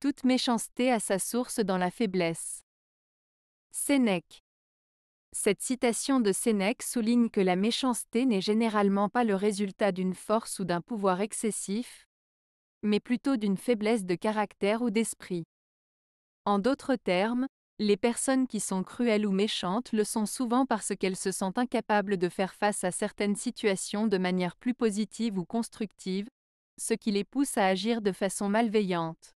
Toute méchanceté a sa source dans la faiblesse. Sénèque. Cette citation de Sénèque souligne que la méchanceté n'est généralement pas le résultat d'une force ou d'un pouvoir excessif, mais plutôt d'une faiblesse de caractère ou d'esprit. En d'autres termes, les personnes qui sont cruelles ou méchantes le sont souvent parce qu'elles se sentent incapables de faire face à certaines situations de manière plus positive ou constructive, ce qui les pousse à agir de façon malveillante.